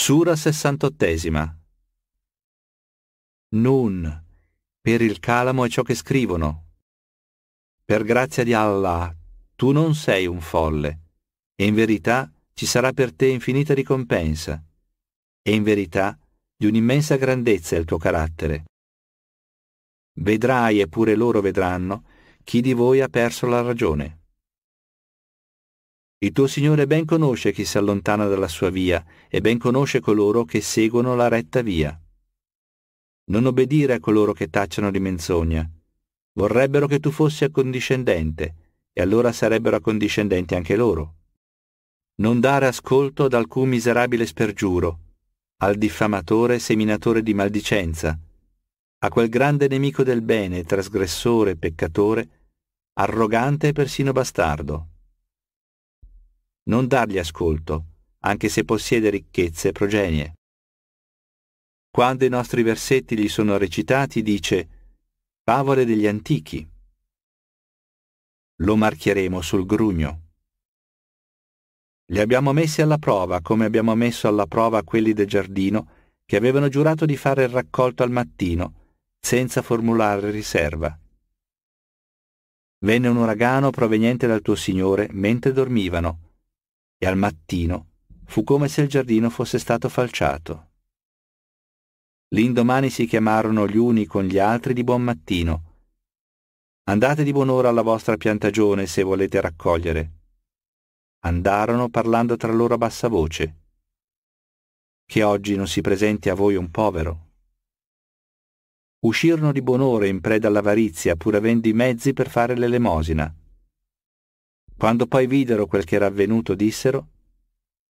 Sura 68 Nun, per il calamo è ciò che scrivono. Per grazia di Allah, tu non sei un folle, e in verità ci sarà per te infinita ricompensa, e in verità di un'immensa grandezza è il tuo carattere. Vedrai, e pure loro vedranno, chi di voi ha perso la ragione. Il tuo Signore ben conosce chi si allontana dalla sua via e ben conosce coloro che seguono la retta via. Non obbedire a coloro che tacciano di menzogna. Vorrebbero che tu fossi accondiscendente, e allora sarebbero accondiscendenti anche loro. Non dare ascolto ad alcun miserabile spergiuro, al diffamatore seminatore di maldicenza, a quel grande nemico del bene, trasgressore, peccatore, arrogante e persino bastardo non dargli ascolto, anche se possiede ricchezze progenie. Quando i nostri versetti gli sono recitati dice Favole degli antichi. Lo marcheremo sul grugno. Li abbiamo messi alla prova come abbiamo messo alla prova quelli del giardino che avevano giurato di fare il raccolto al mattino senza formulare riserva. Venne un uragano proveniente dal tuo Signore mentre dormivano e al mattino fu come se il giardino fosse stato falciato. L'indomani si chiamarono gli uni con gli altri di buon mattino. Andate di buon'ora alla vostra piantagione se volete raccogliere. Andarono parlando tra loro a bassa voce. Che oggi non si presenti a voi un povero. Uscirono di buon'ora in preda all'avarizia pur avendo i mezzi per fare l'elemosina. Quando poi videro quel che era avvenuto dissero,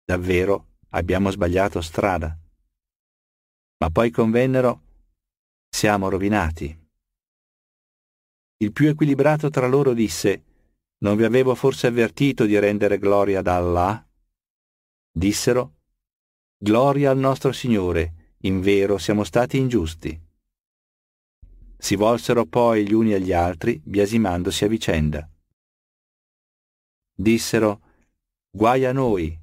davvero abbiamo sbagliato strada. Ma poi convennero, siamo rovinati. Il più equilibrato tra loro disse, non vi avevo forse avvertito di rendere gloria ad Allah? Dissero, gloria al nostro Signore, in vero siamo stati ingiusti. Si volsero poi gli uni agli altri, biasimandosi a vicenda dissero, Guai a noi,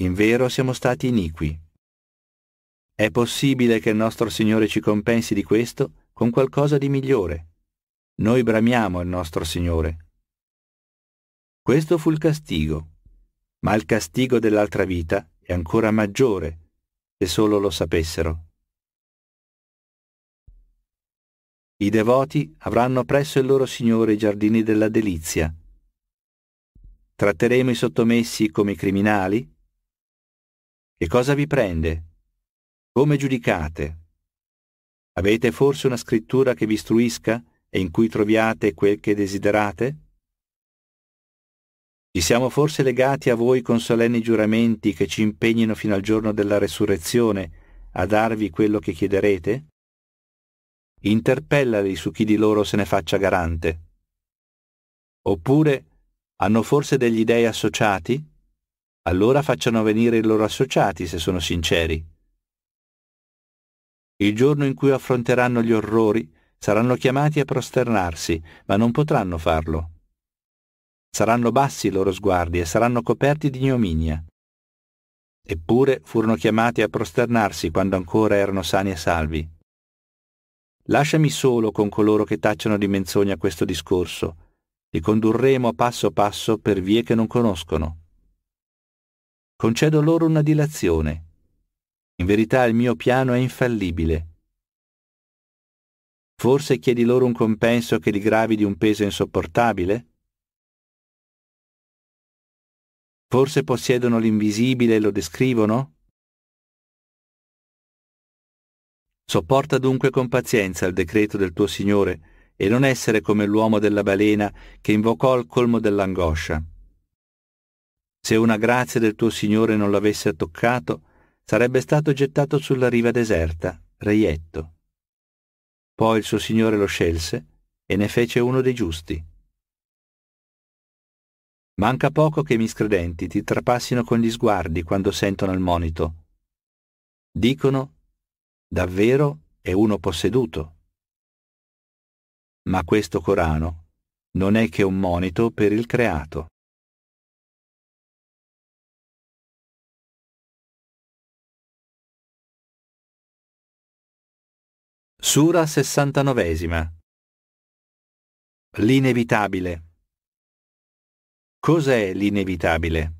in vero siamo stati iniqui. È possibile che il nostro Signore ci compensi di questo con qualcosa di migliore. Noi bramiamo il nostro Signore. Questo fu il castigo, ma il castigo dell'altra vita è ancora maggiore, se solo lo sapessero. I devoti avranno presso il loro Signore i giardini della delizia, Tratteremo i sottomessi come criminali? Che cosa vi prende? Come giudicate? Avete forse una scrittura che vi istruisca e in cui troviate quel che desiderate? Ci siamo forse legati a voi con solenni giuramenti che ci impegnino fino al giorno della resurrezione a darvi quello che chiederete? Interpellali su chi di loro se ne faccia garante. Oppure hanno forse degli dei associati? Allora facciano venire i loro associati se sono sinceri. Il giorno in cui affronteranno gli orrori saranno chiamati a prosternarsi, ma non potranno farlo. Saranno bassi i loro sguardi e saranno coperti di ignominia. Eppure furono chiamati a prosternarsi quando ancora erano sani e salvi. Lasciami solo con coloro che tacciano di menzogna questo discorso, li condurremo passo passo per vie che non conoscono. Concedo loro una dilazione. In verità il mio piano è infallibile. Forse chiedi loro un compenso che li gravi di un peso insopportabile? Forse possiedono l'invisibile e lo descrivono? Sopporta dunque con pazienza il decreto del tuo Signore, e non essere come l'uomo della balena che invocò al colmo dell'angoscia. Se una grazia del tuo Signore non l'avesse toccato, sarebbe stato gettato sulla riva deserta, reietto. Poi il suo Signore lo scelse e ne fece uno dei giusti. Manca poco che i miscredenti ti trapassino con gli sguardi quando sentono il monito. Dicono, davvero è uno posseduto ma questo Corano non è che un monito per il creato. Sura 69 L'inevitabile Cos'è l'inevitabile?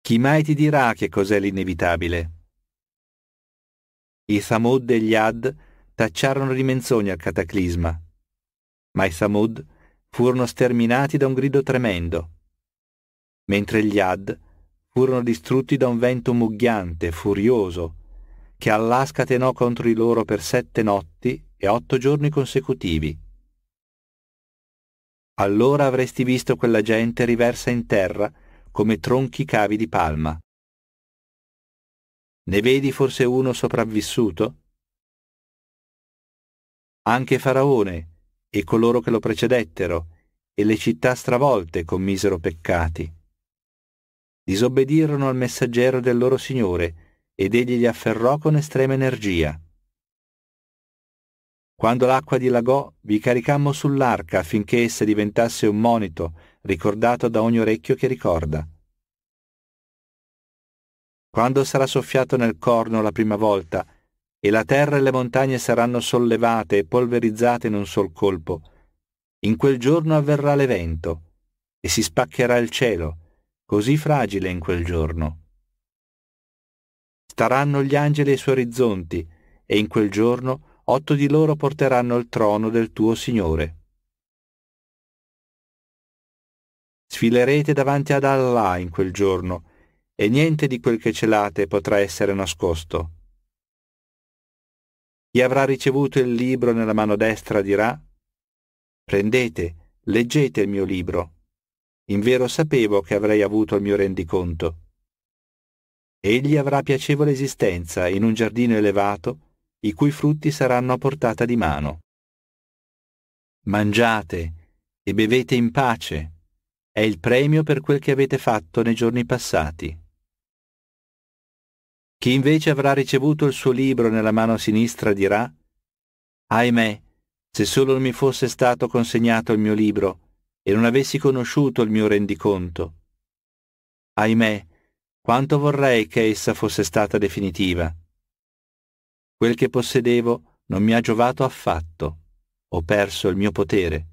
Chi mai ti dirà che cos'è l'inevitabile? I Thamud e gli Ad tacciarono di menzogna il cataclisma. Ma i Samud furono sterminati da un grido tremendo, mentre gli Ad furono distrutti da un vento mugghiante, furioso, che Allah scatenò contro di loro per sette notti e otto giorni consecutivi. Allora avresti visto quella gente riversa in terra come tronchi cavi di palma. Ne vedi forse uno sopravvissuto? Anche Faraone e coloro che lo precedettero e le città stravolte commisero peccati. Disobbedirono al messaggero del loro Signore ed egli li afferrò con estrema energia. Quando l'acqua dilagò, vi caricammo sull'arca affinché essa diventasse un monito ricordato da ogni orecchio che ricorda. Quando sarà soffiato nel corno la prima volta, e la terra e le montagne saranno sollevate e polverizzate in un sol colpo. In quel giorno avverrà l'evento, e si spaccherà il cielo, così fragile in quel giorno. Staranno gli angeli ai suoi orizzonti, e in quel giorno otto di loro porteranno il trono del tuo Signore. Sfilerete davanti ad Allah in quel giorno, e niente di quel che celate potrà essere nascosto chi avrà ricevuto il libro nella mano destra dirà, Prendete, leggete il mio libro. Invero sapevo che avrei avuto il mio rendiconto. Egli avrà piacevole esistenza in un giardino elevato, i cui frutti saranno a portata di mano. Mangiate e bevete in pace. È il premio per quel che avete fatto nei giorni passati. Chi invece avrà ricevuto il suo libro nella mano sinistra dirà, Ahimè, se solo mi fosse stato consegnato il mio libro e non avessi conosciuto il mio rendiconto. Ahimè, quanto vorrei che essa fosse stata definitiva. Quel che possedevo non mi ha giovato affatto, ho perso il mio potere.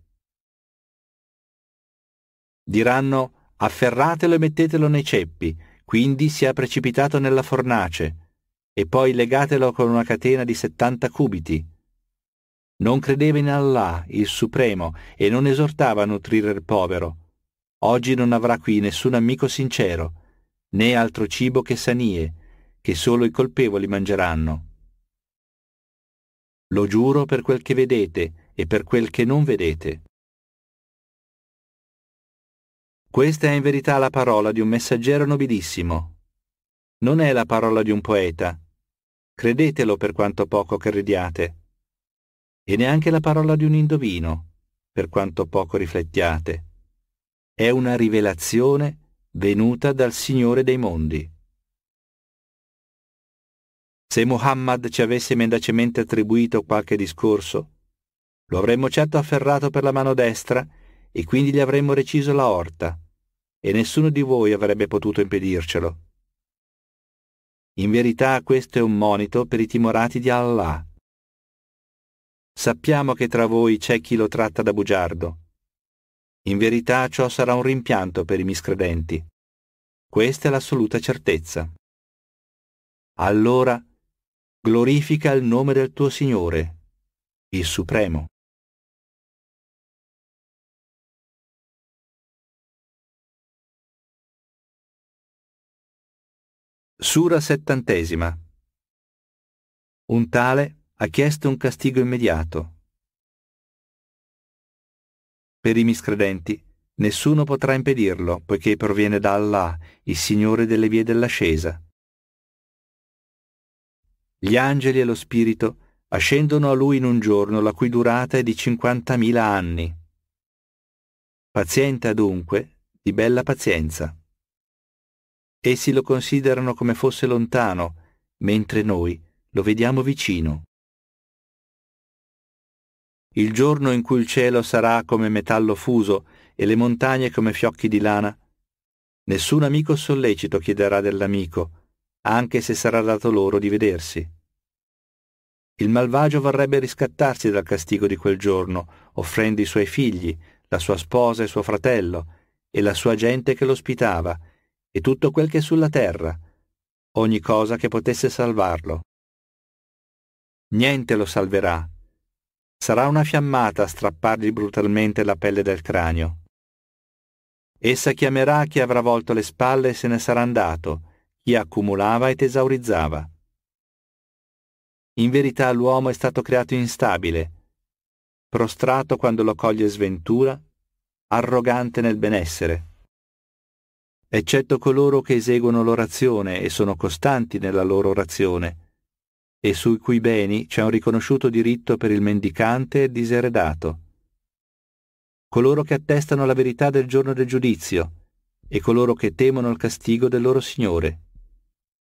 Diranno, afferratelo e mettetelo nei ceppi, quindi si è precipitato nella fornace, e poi legatelo con una catena di settanta cubiti. Non credeva in Allah, il Supremo, e non esortava a nutrire il povero. Oggi non avrà qui nessun amico sincero, né altro cibo che sanie, che solo i colpevoli mangeranno. Lo giuro per quel che vedete e per quel che non vedete. Questa è in verità la parola di un messaggero nobilissimo. Non è la parola di un poeta. Credetelo per quanto poco crediate. E neanche la parola di un indovino, per quanto poco riflettiate. È una rivelazione venuta dal Signore dei mondi. Se Muhammad ci avesse mendacemente attribuito qualche discorso, lo avremmo certo afferrato per la mano destra e quindi gli avremmo reciso la orta e nessuno di voi avrebbe potuto impedircelo. In verità questo è un monito per i timorati di Allah. Sappiamo che tra voi c'è chi lo tratta da bugiardo. In verità ciò sarà un rimpianto per i miscredenti. Questa è l'assoluta certezza. Allora glorifica il nome del tuo Signore, il Supremo. Sura settantesima. Un tale ha chiesto un castigo immediato. Per i miscredenti nessuno potrà impedirlo, poiché proviene da Allah, il Signore delle vie dell'ascesa. Gli angeli e lo spirito ascendono a lui in un giorno la cui durata è di 50.000 anni. Pazienta dunque, di bella pazienza. Essi lo considerano come fosse lontano, mentre noi lo vediamo vicino. Il giorno in cui il cielo sarà come metallo fuso e le montagne come fiocchi di lana, nessun amico sollecito chiederà dell'amico, anche se sarà dato loro di vedersi. Il malvagio vorrebbe riscattarsi dal castigo di quel giorno, offrendo i suoi figli, la sua sposa e suo fratello, e la sua gente che l'ospitava, e tutto quel che è sulla terra, ogni cosa che potesse salvarlo. Niente lo salverà. Sarà una fiammata a strappargli brutalmente la pelle del cranio. Essa chiamerà chi avrà volto le spalle e se ne sarà andato, chi accumulava e tesaurizzava. In verità l'uomo è stato creato instabile, prostrato quando lo coglie sventura, arrogante nel benessere eccetto coloro che eseguono l'orazione e sono costanti nella loro orazione, e sui cui beni c'è un riconosciuto diritto per il mendicante e diseredato. Coloro che attestano la verità del giorno del giudizio, e coloro che temono il castigo del loro Signore,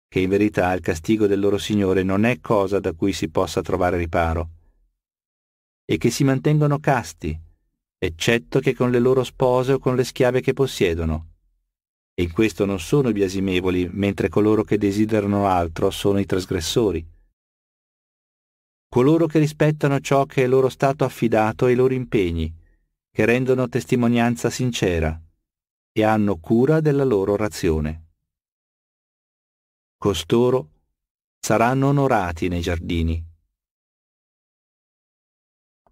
che in verità il castigo del loro Signore non è cosa da cui si possa trovare riparo, e che si mantengono casti, eccetto che con le loro spose o con le schiave che possiedono, in questo non sono i biasimevoli, mentre coloro che desiderano altro sono i trasgressori. Coloro che rispettano ciò che è loro stato affidato e i loro impegni, che rendono testimonianza sincera e hanno cura della loro razione. Costoro saranno onorati nei giardini.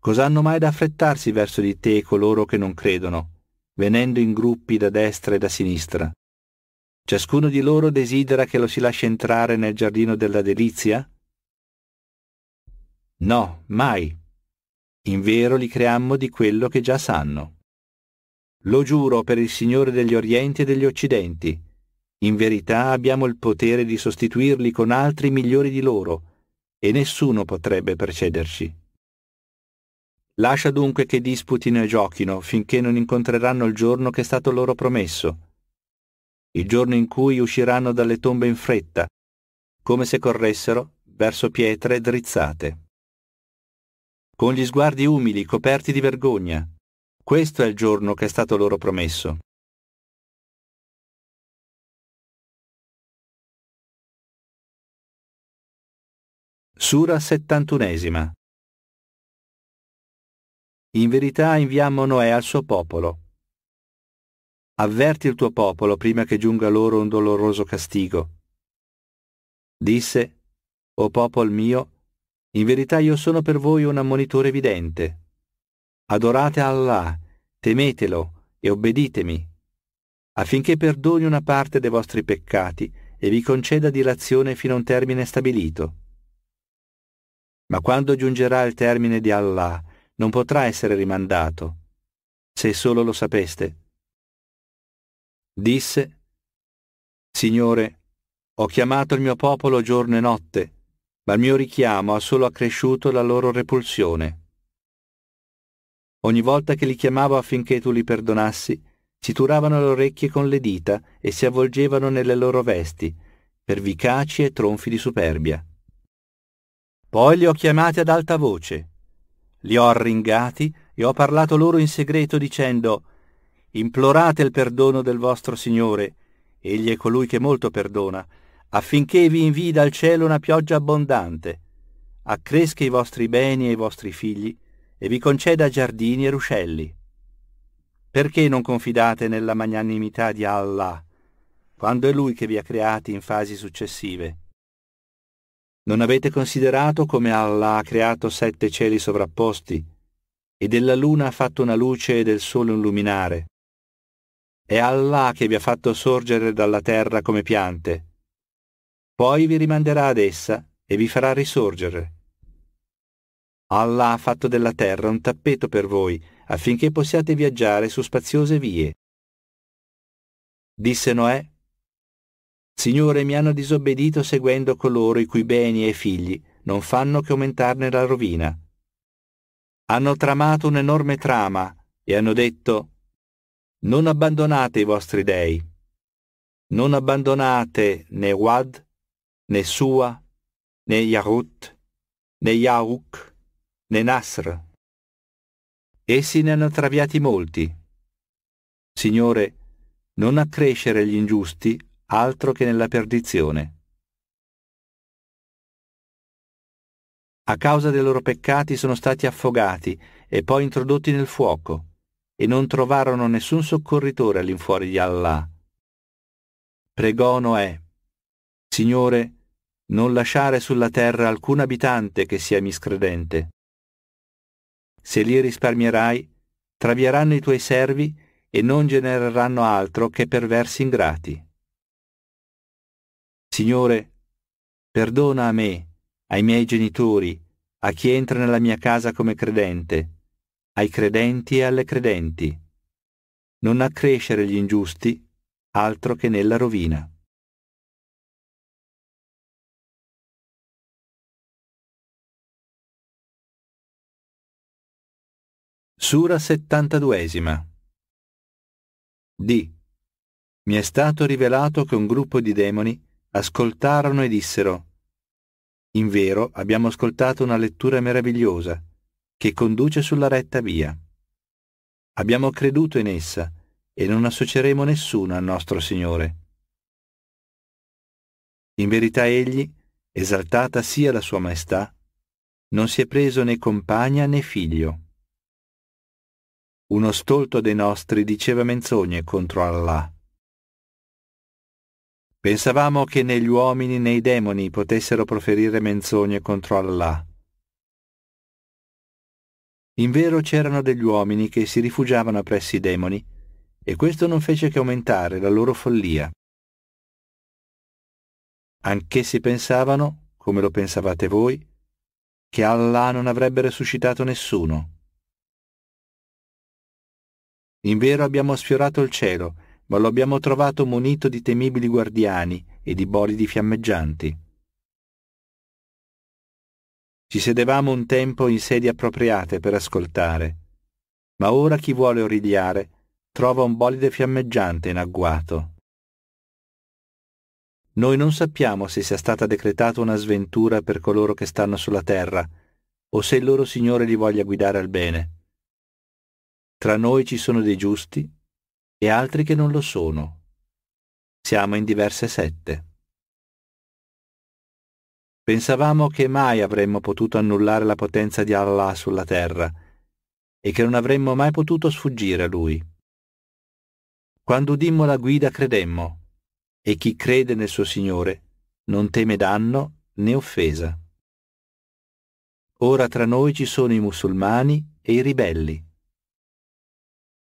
Cos'hanno mai da affrettarsi verso di te coloro che non credono? venendo in gruppi da destra e da sinistra. Ciascuno di loro desidera che lo si lasci entrare nel giardino della delizia? No, mai. In vero li creammo di quello che già sanno. Lo giuro per il Signore degli Orienti e degli Occidenti. In verità abbiamo il potere di sostituirli con altri migliori di loro, e nessuno potrebbe precederci. Lascia dunque che disputino e giochino finché non incontreranno il giorno che è stato loro promesso, il giorno in cui usciranno dalle tombe in fretta, come se corressero verso pietre drizzate. Con gli sguardi umili, coperti di vergogna, questo è il giorno che è stato loro promesso. Sura settantunesima in verità inviamo Noè al suo popolo. Avverti il tuo popolo prima che giunga loro un doloroso castigo. Disse, O popol mio, in verità io sono per voi un ammonitore evidente. Adorate Allah, temetelo e obbeditemi, affinché perdoni una parte dei vostri peccati e vi conceda dilazione fino a un termine stabilito. Ma quando giungerà il termine di Allah non potrà essere rimandato. Se solo lo sapeste. Disse, Signore, ho chiamato il mio popolo giorno e notte, ma il mio richiamo ha solo accresciuto la loro repulsione. Ogni volta che li chiamavo affinché tu li perdonassi, si turavano le orecchie con le dita e si avvolgevano nelle loro vesti, pervicaci e tronfi di superbia. Poi li ho chiamati ad alta voce li ho arringati e ho parlato loro in segreto dicendo Implorate il perdono del vostro Signore, egli è colui che molto perdona, affinché vi invii dal cielo una pioggia abbondante, accresca i vostri beni e i vostri figli, e vi conceda giardini e ruscelli. Perché non confidate nella magnanimità di Allah, quando è Lui che vi ha creati in fasi successive? Non avete considerato come Allah ha creato sette cieli sovrapposti e della luna ha fatto una luce e del sole un luminare? È Allah che vi ha fatto sorgere dalla terra come piante. Poi vi rimanderà ad essa e vi farà risorgere. Allah ha fatto della terra un tappeto per voi affinché possiate viaggiare su spaziose vie. Disse Noè, Signore, mi hanno disobbedito seguendo coloro i cui beni e figli non fanno che aumentarne la rovina. Hanno tramato un'enorme trama e hanno detto, non abbandonate i vostri dei, non abbandonate né Wad, né Sua, né Yahut, né Yahuk, né Nasr. Essi ne hanno traviati molti. Signore, non accrescere gli ingiusti altro che nella perdizione. A causa dei loro peccati sono stati affogati e poi introdotti nel fuoco, e non trovarono nessun soccorritore all'infuori di Allah. Pregò Noè, Signore, non lasciare sulla terra alcun abitante che sia miscredente. Se li risparmierai, travieranno i tuoi servi e non genereranno altro che perversi ingrati. Signore, perdona a me, ai miei genitori, a chi entra nella mia casa come credente, ai credenti e alle credenti. Non accrescere gli ingiusti altro che nella rovina. Sura 72 D. Mi è stato rivelato che un gruppo di demoni ascoltarono e dissero, In vero abbiamo ascoltato una lettura meravigliosa, che conduce sulla retta via. Abbiamo creduto in essa e non associeremo nessuno al nostro Signore. In verità egli, esaltata sia la sua maestà, non si è preso né compagna né figlio. Uno stolto dei nostri diceva menzogne contro Allah Pensavamo che né gli uomini né i demoni potessero proferire menzogne contro Allah. In vero c'erano degli uomini che si rifugiavano presso i demoni, e questo non fece che aumentare la loro follia. Anch'essi pensavano, come lo pensavate voi, che Allah non avrebbe resuscitato nessuno. In vero abbiamo sfiorato il cielo ma lo abbiamo trovato munito di temibili guardiani e di bolidi fiammeggianti. Ci sedevamo un tempo in sedie appropriate per ascoltare, ma ora chi vuole origliare trova un bolide fiammeggiante in agguato. Noi non sappiamo se sia stata decretata una sventura per coloro che stanno sulla terra, o se il loro Signore li voglia guidare al bene. Tra noi ci sono dei giusti e altri che non lo sono. Siamo in diverse sette. Pensavamo che mai avremmo potuto annullare la potenza di Allah sulla terra e che non avremmo mai potuto sfuggire a lui. Quando udimmo la guida credemmo, e chi crede nel suo Signore non teme danno né offesa. Ora tra noi ci sono i musulmani e i ribelli.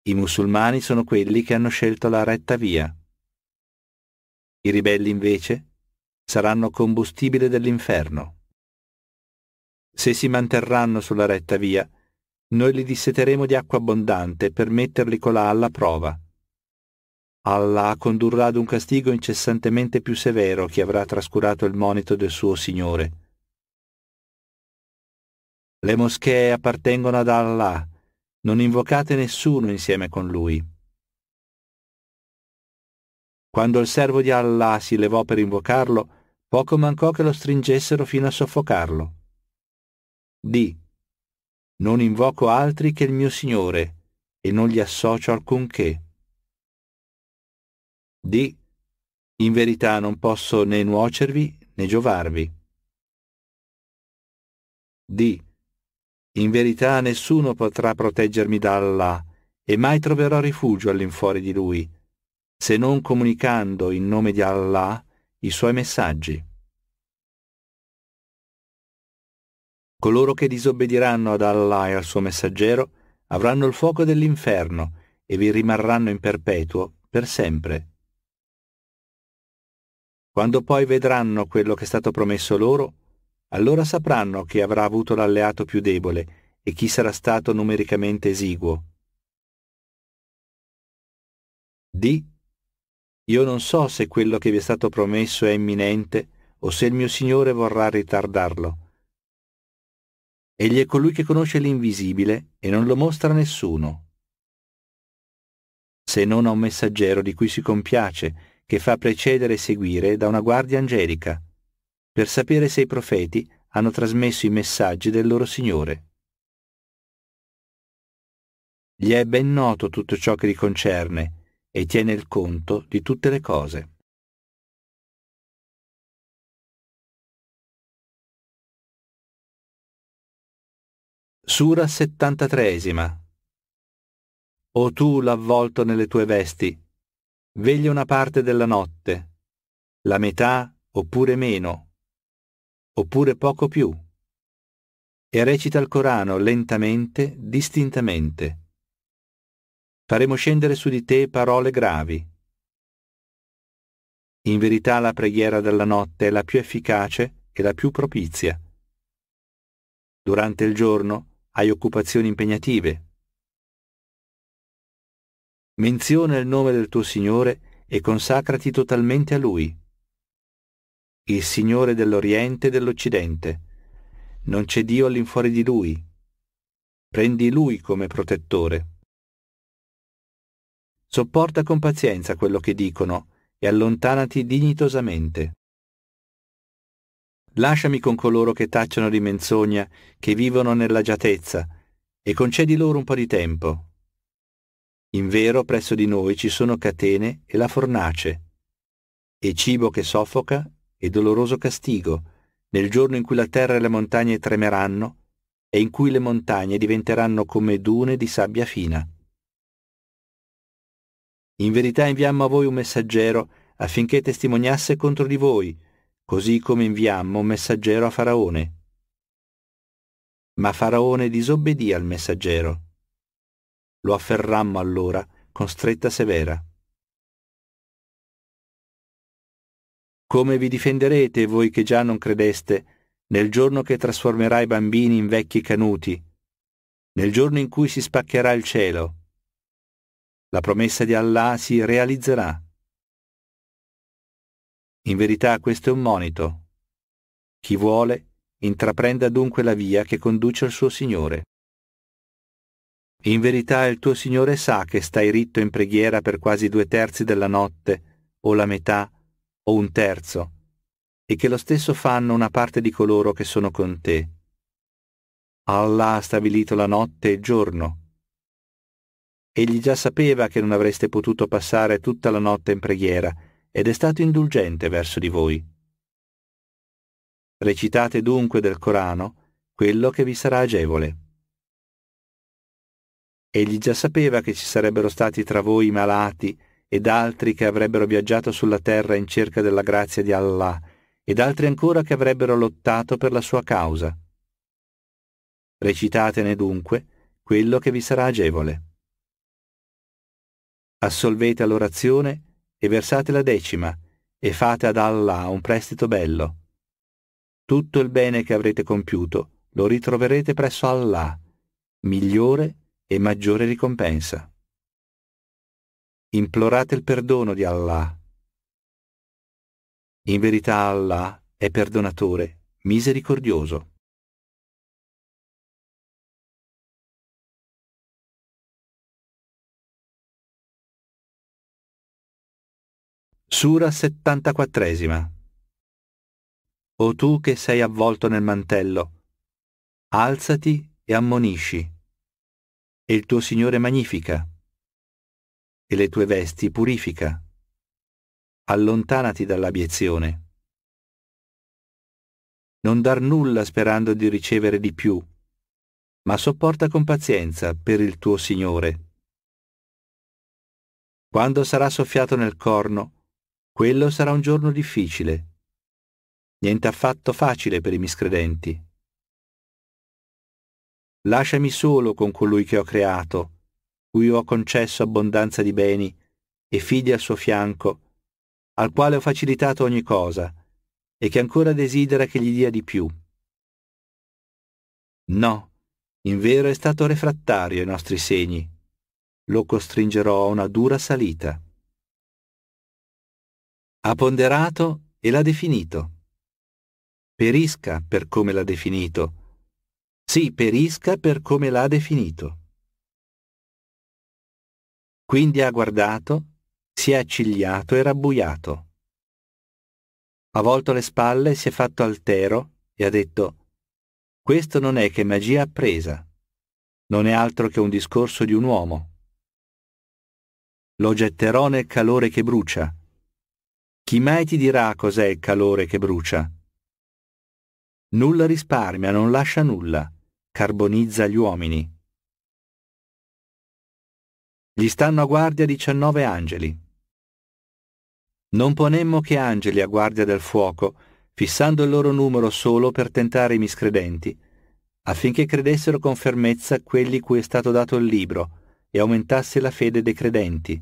I musulmani sono quelli che hanno scelto la retta via. I ribelli invece saranno combustibile dell'inferno. Se si manterranno sulla retta via, noi li disseteremo di acqua abbondante per metterli colà alla prova. Allah condurrà ad un castigo incessantemente più severo chi avrà trascurato il monito del suo Signore. Le moschee appartengono ad Allah non invocate nessuno insieme con lui. Quando il servo di Allah si levò per invocarlo, poco mancò che lo stringessero fino a soffocarlo. Di, non invoco altri che il mio Signore e non gli associo alcunché. Di, in verità non posso né nuocervi né giovarvi. Di, in verità nessuno potrà proteggermi da Allah e mai troverò rifugio all'infuori di lui, se non comunicando in nome di Allah i suoi messaggi. Coloro che disobbediranno ad Allah e al suo messaggero avranno il fuoco dell'inferno e vi rimarranno in perpetuo per sempre. Quando poi vedranno quello che è stato promesso loro, allora sapranno chi avrà avuto l'alleato più debole e chi sarà stato numericamente esiguo. D. Io non so se quello che vi è stato promesso è imminente o se il mio Signore vorrà ritardarlo. Egli è colui che conosce l'invisibile e non lo mostra a nessuno, se non a un messaggero di cui si compiace, che fa precedere e seguire da una guardia angelica per sapere se i profeti hanno trasmesso i messaggi del loro Signore. Gli è ben noto tutto ciò che li concerne e tiene il conto di tutte le cose. Sura 73 O tu l'avvolto nelle tue vesti, veglia una parte della notte, la metà oppure meno oppure poco più, e recita il Corano lentamente, distintamente. Faremo scendere su di te parole gravi. In verità la preghiera della notte è la più efficace e la più propizia. Durante il giorno hai occupazioni impegnative. Menziona il nome del tuo Signore e consacrati totalmente a Lui il Signore dell'Oriente e dell'Occidente. Non c'è Dio all'infuori di Lui. Prendi Lui come protettore. Sopporta con pazienza quello che dicono e allontanati dignitosamente. Lasciami con coloro che tacciano di menzogna, che vivono nell'agiatezza, e concedi loro un po' di tempo. In vero, presso di noi ci sono catene e la fornace, e cibo che soffoca e doloroso castigo nel giorno in cui la terra e le montagne tremeranno e in cui le montagne diventeranno come dune di sabbia fina. In verità inviammo a voi un messaggero affinché testimoniasse contro di voi, così come inviammo un messaggero a Faraone. Ma Faraone disobbedì al messaggero. Lo afferrammo allora con stretta severa. Come vi difenderete voi che già non credeste, nel giorno che trasformerà i bambini in vecchi canuti, nel giorno in cui si spaccherà il cielo? La promessa di Allah si realizzerà. In verità questo è un monito. Chi vuole, intraprenda dunque la via che conduce al suo Signore. In verità il tuo Signore sa che stai ritto in preghiera per quasi due terzi della notte o la metà o un terzo, e che lo stesso fanno una parte di coloro che sono con te. Allah ha stabilito la notte e il giorno. Egli già sapeva che non avreste potuto passare tutta la notte in preghiera ed è stato indulgente verso di voi. Recitate dunque del Corano quello che vi sarà agevole. Egli già sapeva che ci sarebbero stati tra voi malati, ed altri che avrebbero viaggiato sulla terra in cerca della grazia di Allah, ed altri ancora che avrebbero lottato per la sua causa. Recitatene dunque quello che vi sarà agevole. Assolvete l'orazione e versate la decima, e fate ad Allah un prestito bello. Tutto il bene che avrete compiuto lo ritroverete presso Allah, migliore e maggiore ricompensa implorate il perdono di Allah. In verità Allah è perdonatore, misericordioso. Sura 74 O tu che sei avvolto nel mantello, alzati e ammonisci, e il tuo Signore magnifica e le tue vesti purifica. Allontanati dall'abiezione. Non dar nulla sperando di ricevere di più, ma sopporta con pazienza per il tuo Signore. Quando sarà soffiato nel corno, quello sarà un giorno difficile, niente affatto facile per i miscredenti. Lasciami solo con colui che ho creato, cui ho concesso abbondanza di beni e figli al suo fianco, al quale ho facilitato ogni cosa, e che ancora desidera che gli dia di più. No, in vero è stato refrattario ai nostri segni. Lo costringerò a una dura salita. Ha ponderato e l'ha definito. Perisca per come l'ha definito. Sì, perisca per come l'ha definito. Quindi ha guardato, si è accigliato e rabbuiato. Ha volto le spalle, si è fatto altero e ha detto «Questo non è che magia appresa, non è altro che un discorso di un uomo. Lo getterò nel calore che brucia. Chi mai ti dirà cos'è il calore che brucia?» Nulla risparmia, non lascia nulla, carbonizza gli uomini. Gli stanno a guardia 19 angeli. Non ponemmo che angeli a guardia del fuoco, fissando il loro numero solo per tentare i miscredenti, affinché credessero con fermezza quelli cui è stato dato il libro e aumentasse la fede dei credenti,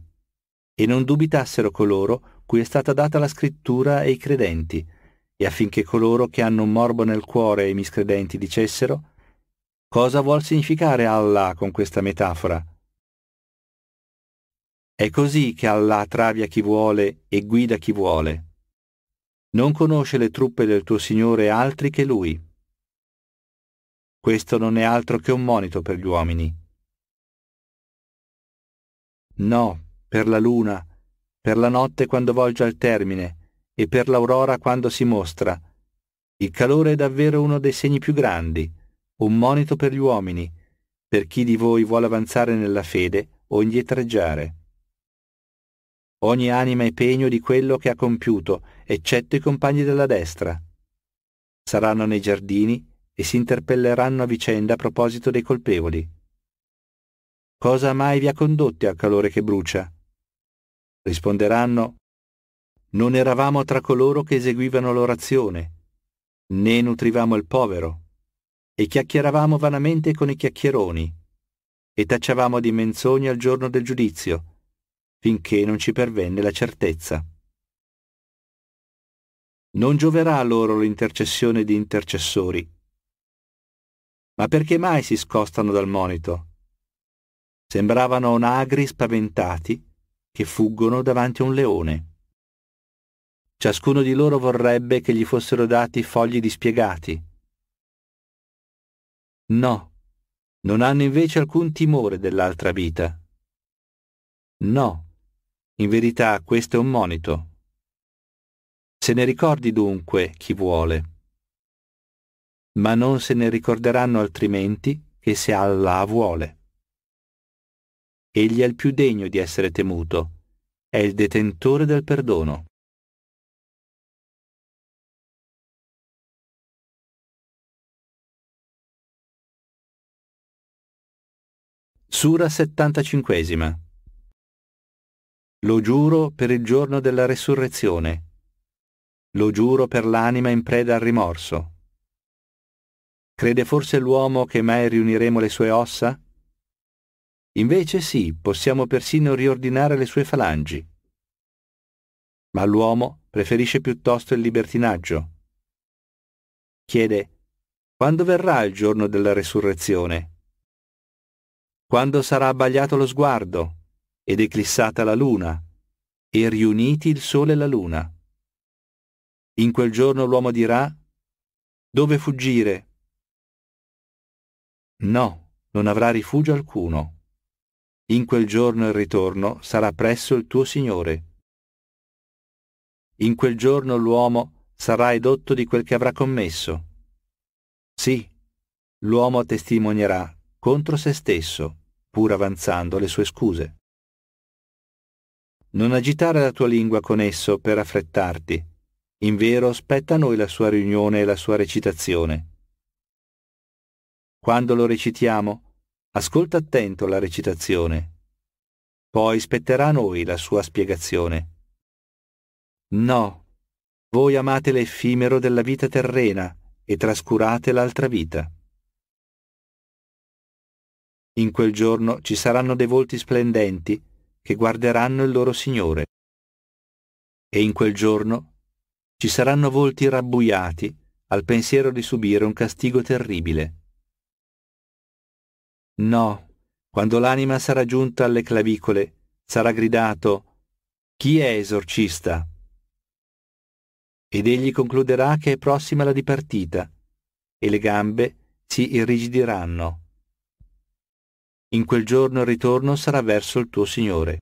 e non dubitassero coloro cui è stata data la scrittura e i credenti, e affinché coloro che hanno un morbo nel cuore e i miscredenti dicessero, cosa vuol significare Allah con questa metafora? È così che Allah travia chi vuole e guida chi vuole. Non conosce le truppe del tuo Signore altri che Lui. Questo non è altro che un monito per gli uomini. No, per la luna, per la notte quando volge al termine e per l'aurora quando si mostra. Il calore è davvero uno dei segni più grandi, un monito per gli uomini, per chi di voi vuole avanzare nella fede o indietreggiare. Ogni anima è pegno di quello che ha compiuto, eccetto i compagni della destra. Saranno nei giardini e si interpelleranno a vicenda a proposito dei colpevoli. Cosa mai vi ha condotti al calore che brucia? Risponderanno, non eravamo tra coloro che eseguivano l'orazione, né nutrivamo il povero, e chiacchieravamo vanamente con i chiacchieroni, e tacciavamo di menzogna al giorno del giudizio, finché non ci pervenne la certezza. Non gioverà a loro l'intercessione di intercessori. Ma perché mai si scostano dal monito? Sembravano onagri spaventati che fuggono davanti a un leone. Ciascuno di loro vorrebbe che gli fossero dati fogli dispiegati. No, non hanno invece alcun timore dell'altra vita. No, in verità questo è un monito. Se ne ricordi dunque chi vuole. Ma non se ne ricorderanno altrimenti che se Allah vuole. Egli è il più degno di essere temuto, è il detentore del perdono. Sura 75 lo giuro per il giorno della resurrezione. Lo giuro per l'anima in preda al rimorso. Crede forse l'uomo che mai riuniremo le sue ossa? Invece sì, possiamo persino riordinare le sue falangi. Ma l'uomo preferisce piuttosto il libertinaggio. Chiede, quando verrà il giorno della resurrezione? Quando sarà abbagliato lo sguardo? ed eclissata la luna, e riuniti il sole e la luna. In quel giorno l'uomo dirà, dove fuggire? No, non avrà rifugio alcuno. In quel giorno il ritorno sarà presso il tuo Signore. In quel giorno l'uomo sarà edotto di quel che avrà commesso. Sì, l'uomo testimonierà contro se stesso, pur avanzando le sue scuse. Non agitare la tua lingua con esso per affrettarti. In vero spetta a noi la sua riunione e la sua recitazione. Quando lo recitiamo, ascolta attento la recitazione. Poi spetterà a noi la sua spiegazione. No, voi amate l'effimero della vita terrena e trascurate l'altra vita. In quel giorno ci saranno dei volti splendenti che guarderanno il loro Signore. E in quel giorno ci saranno volti rabbuiati al pensiero di subire un castigo terribile. No, quando l'anima sarà giunta alle clavicole, sarà gridato Chi è esorcista? Ed egli concluderà che è prossima la dipartita, e le gambe si irrigidiranno in quel giorno il ritorno sarà verso il tuo Signore.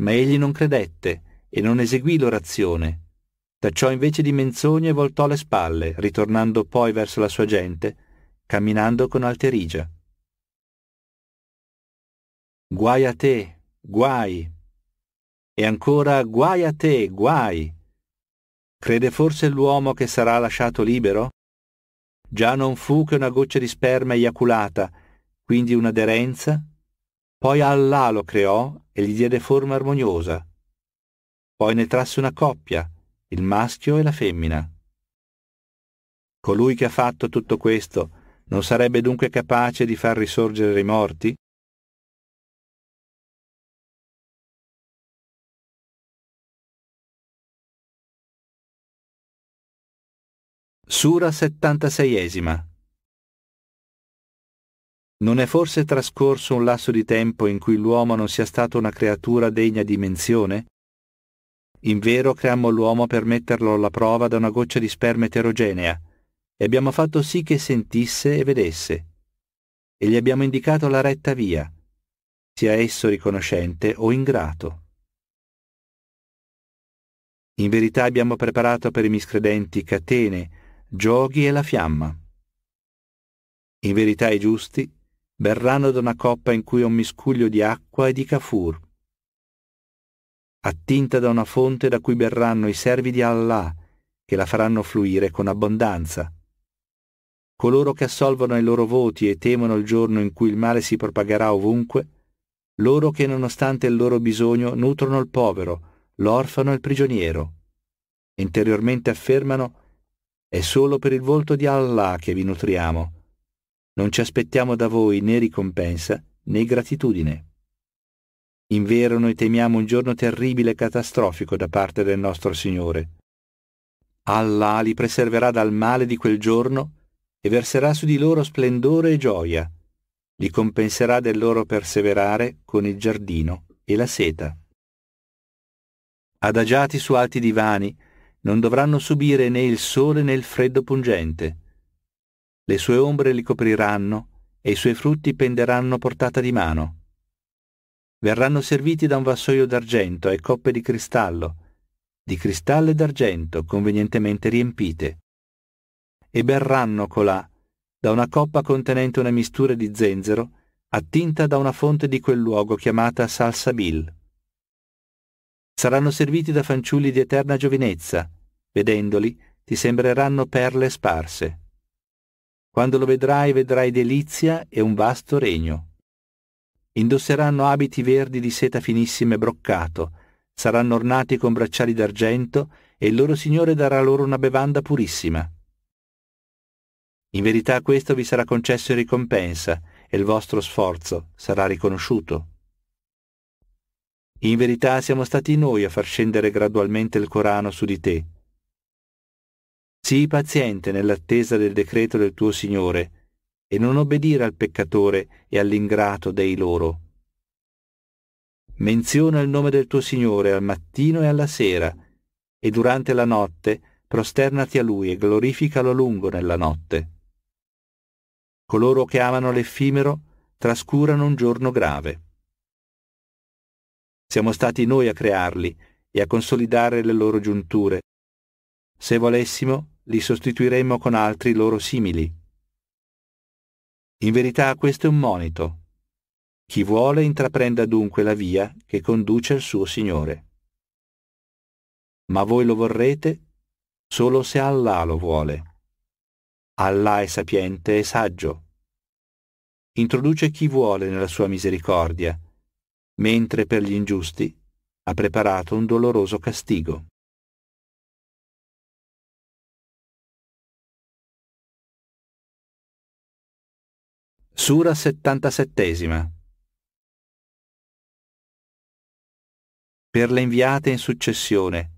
Ma egli non credette e non eseguì l'orazione. Tacciò invece di menzogne e voltò le spalle, ritornando poi verso la sua gente, camminando con alterigia. Guai a te, guai! E ancora guai a te, guai! Crede forse l'uomo che sarà lasciato libero? Già non fu che una goccia di sperma eiaculata, quindi un'aderenza, poi Allah lo creò e gli diede forma armoniosa, poi ne trasse una coppia, il maschio e la femmina. Colui che ha fatto tutto questo non sarebbe dunque capace di far risorgere i morti? Sura 76 non è forse trascorso un lasso di tempo in cui l'uomo non sia stato una creatura degna di menzione? In vero creammo l'uomo per metterlo alla prova da una goccia di sperma eterogenea, e abbiamo fatto sì che sentisse e vedesse, e gli abbiamo indicato la retta via, sia esso riconoscente o ingrato. In verità abbiamo preparato per i miscredenti catene, giochi e la fiamma. In verità i giusti berrando da una coppa in cui un miscuglio di acqua e di kafur. attinta da una fonte da cui berranno i servi di Allah, che la faranno fluire con abbondanza. Coloro che assolvono i loro voti e temono il giorno in cui il male si propagherà ovunque, loro che nonostante il loro bisogno nutrono il povero, l'orfano e il prigioniero. Interiormente affermano, è solo per il volto di Allah che vi nutriamo non ci aspettiamo da voi né ricompensa né gratitudine. Invero noi temiamo un giorno terribile e catastrofico da parte del nostro Signore. Allah li preserverà dal male di quel giorno e verserà su di loro splendore e gioia. Li compenserà del loro perseverare con il giardino e la seta. Adagiati su alti divani, non dovranno subire né il sole né il freddo pungente le sue ombre li copriranno e i suoi frutti penderanno portata di mano. Verranno serviti da un vassoio d'argento e coppe di cristallo, di cristallo e d'argento convenientemente riempite, e berranno colà da una coppa contenente una mistura di zenzero attinta da una fonte di quel luogo chiamata Salsabil. Saranno serviti da fanciulli di eterna giovinezza, vedendoli ti sembreranno perle sparse. Quando lo vedrai vedrai delizia e un vasto regno. Indosseranno abiti verdi di seta finissima e broccato, saranno ornati con bracciali d'argento e il loro Signore darà loro una bevanda purissima. In verità questo vi sarà concesso in ricompensa e il vostro sforzo sarà riconosciuto. In verità siamo stati noi a far scendere gradualmente il Corano su di te Sii paziente nell'attesa del decreto del tuo Signore, e non obbedire al peccatore e all'ingrato dei loro. Menziona il nome del tuo Signore al mattino e alla sera, e durante la notte prosternati a Lui e glorificalo a lungo nella notte. Coloro che amano l'effimero trascurano un giorno grave. Siamo stati noi a crearli e a consolidare le loro giunture, se volessimo, li sostituiremmo con altri loro simili. In verità questo è un monito. Chi vuole intraprenda dunque la via che conduce al suo Signore. Ma voi lo vorrete solo se Allah lo vuole. Allah è sapiente e saggio. Introduce chi vuole nella sua misericordia, mentre per gli ingiusti ha preparato un doloroso castigo. Sura 77 Per le inviate in successione,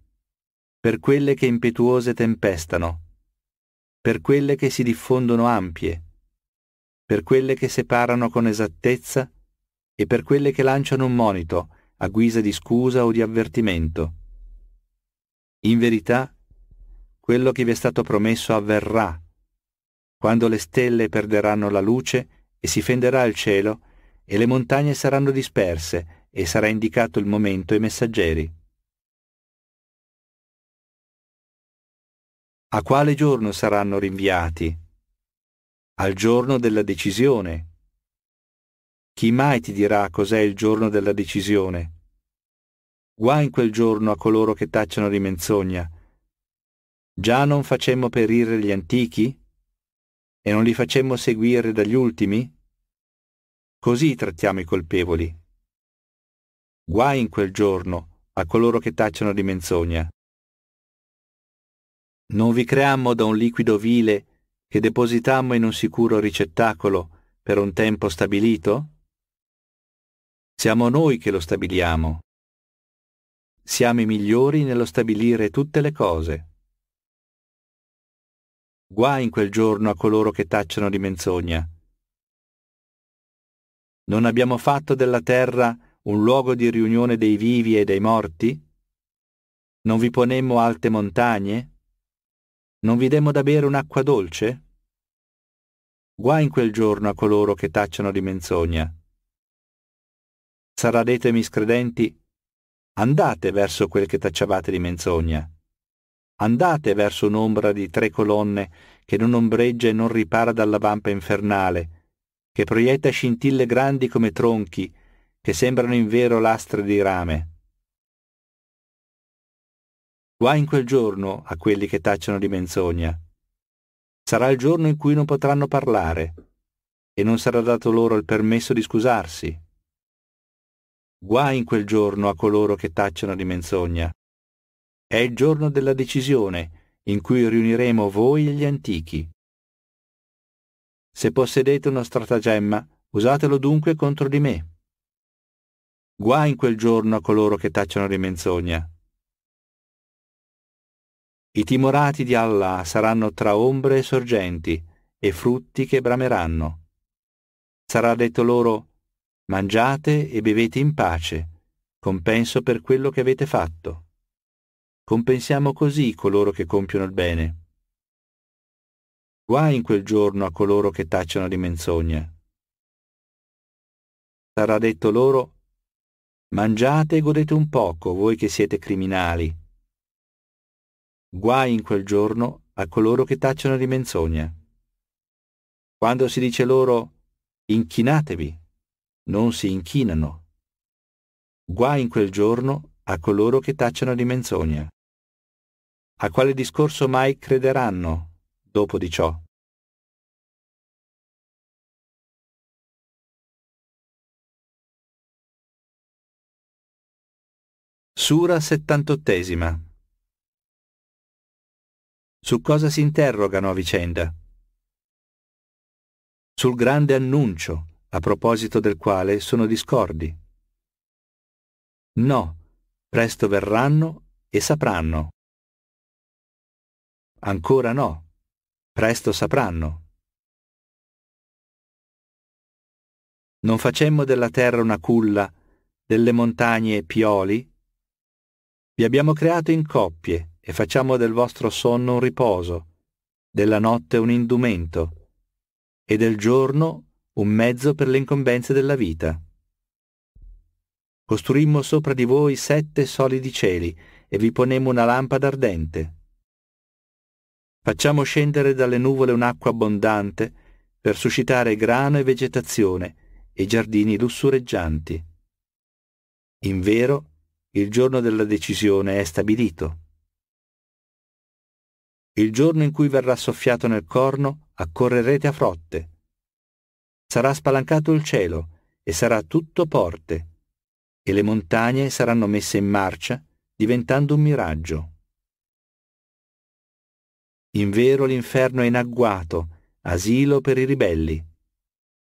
per quelle che impetuose tempestano, per quelle che si diffondono ampie, per quelle che separano con esattezza e per quelle che lanciano un monito a guisa di scusa o di avvertimento. In verità, quello che vi è stato promesso avverrà, quando le stelle perderanno la luce e si fenderà il cielo, e le montagne saranno disperse, e sarà indicato il momento ai messaggeri. A quale giorno saranno rinviati? Al giorno della decisione. Chi mai ti dirà cos'è il giorno della decisione? Guai in quel giorno a coloro che tacciano di menzogna. Già non facemmo perire gli antichi? e non li facemmo seguire dagli ultimi? Così trattiamo i colpevoli. Guai in quel giorno a coloro che tacciano di menzogna. Non vi creammo da un liquido vile che depositammo in un sicuro ricettacolo per un tempo stabilito? Siamo noi che lo stabiliamo. Siamo i migliori nello stabilire tutte le cose. Guai in quel giorno a coloro che tacciano di menzogna. Non abbiamo fatto della terra un luogo di riunione dei vivi e dei morti? Non vi ponemmo alte montagne? Non vi demmo da bere un'acqua dolce? Guai in quel giorno a coloro che tacciano di menzogna. Sarà detto ai miscredenti, andate verso quel che tacciavate di menzogna. Andate verso un'ombra di tre colonne che non ombreggia e non ripara dalla vampa infernale, che proietta scintille grandi come tronchi, che sembrano in vero lastre di rame. Guai in quel giorno a quelli che tacciono di menzogna. Sarà il giorno in cui non potranno parlare e non sarà dato loro il permesso di scusarsi. Guai in quel giorno a coloro che tacciano di menzogna. È il giorno della decisione, in cui riuniremo voi e gli antichi. Se possedete uno stratagemma, usatelo dunque contro di me. Guai in quel giorno a coloro che tacciano di menzogna. I timorati di Allah saranno tra ombre e sorgenti, e frutti che brameranno. Sarà detto loro, mangiate e bevete in pace, compenso per quello che avete fatto. Compensiamo così coloro che compiono il bene. Guai in quel giorno a coloro che tacciano di menzogna. Sarà detto loro, mangiate e godete un poco, voi che siete criminali. Guai in quel giorno a coloro che tacciano di menzogna. Quando si dice loro, inchinatevi, non si inchinano. Guai in quel giorno a coloro che tacciano di menzogna. A quale discorso mai crederanno dopo di ciò? Sura 78 Su cosa si interrogano a vicenda? Sul grande annuncio, a proposito del quale sono discordi. No, presto verranno e sapranno. Ancora no. Presto sapranno. Non facemmo della terra una culla, delle montagne pioli? Vi abbiamo creato in coppie e facciamo del vostro sonno un riposo, della notte un indumento e del giorno un mezzo per le incombenze della vita. Costruimmo sopra di voi sette solidi cieli e vi ponemmo una lampada ardente. Facciamo scendere dalle nuvole un'acqua abbondante per suscitare grano e vegetazione e giardini lussureggianti. In vero, il giorno della decisione è stabilito. Il giorno in cui verrà soffiato nel corno, accorrerete a frotte. Sarà spalancato il cielo e sarà tutto porte, e le montagne saranno messe in marcia, diventando un miraggio. Invero l'inferno è in agguato, asilo per i ribelli.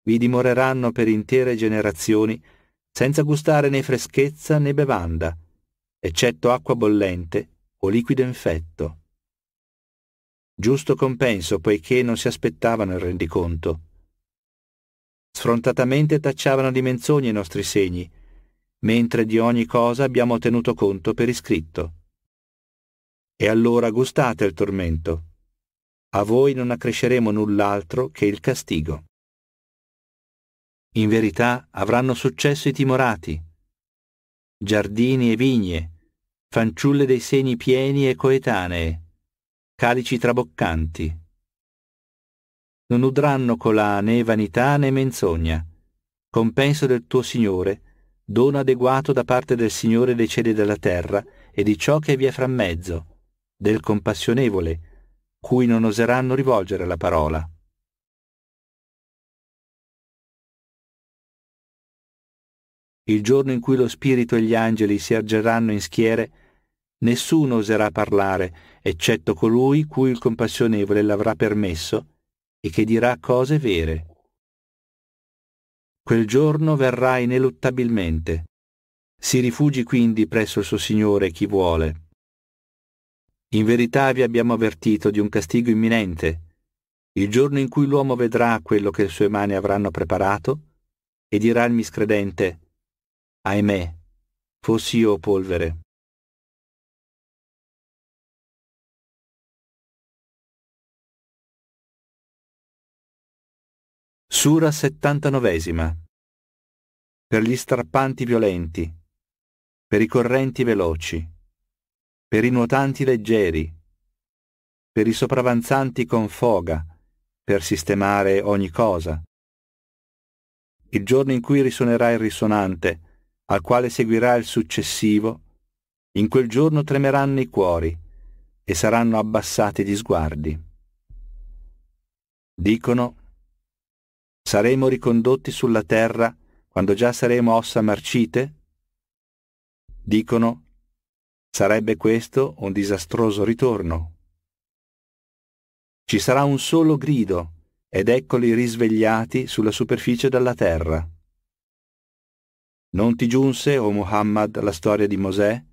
Vi dimoreranno per intere generazioni, senza gustare né freschezza né bevanda, eccetto acqua bollente o liquido infetto. Giusto compenso, poiché non si aspettavano il rendiconto. Sfrontatamente tacciavano di menzogne i nostri segni, mentre di ogni cosa abbiamo tenuto conto per iscritto. E allora gustate il tormento a voi non accresceremo null'altro che il castigo. In verità avranno successo i timorati, giardini e vigne, fanciulle dei seni pieni e coetanee, calici traboccanti. Non udranno colà né vanità né menzogna, compenso del tuo Signore, dono adeguato da parte del Signore dei cieli della terra e di ciò che vi è frammezzo, del compassionevole, cui non oseranno rivolgere la parola. Il giorno in cui lo Spirito e gli angeli si ergeranno in schiere, nessuno oserà parlare, eccetto colui cui il compassionevole l'avrà permesso e che dirà cose vere. Quel giorno verrà ineluttabilmente. Si rifugi quindi presso il suo Signore chi vuole. In verità vi abbiamo avvertito di un castigo imminente, il giorno in cui l'uomo vedrà quello che le sue mani avranno preparato e dirà al miscredente, ahimè, fossi io polvere. Sura 79 Per gli strappanti violenti, per i correnti veloci per i nuotanti leggeri, per i sopravanzanti con foga, per sistemare ogni cosa. Il giorno in cui risuonerà il risonante, al quale seguirà il successivo, in quel giorno tremeranno i cuori e saranno abbassati gli sguardi. Dicono, saremo ricondotti sulla terra quando già saremo ossa marcite? Dicono, Sarebbe questo un disastroso ritorno. Ci sarà un solo grido ed eccoli risvegliati sulla superficie della terra. Non ti giunse, o oh Muhammad, la storia di Mosè?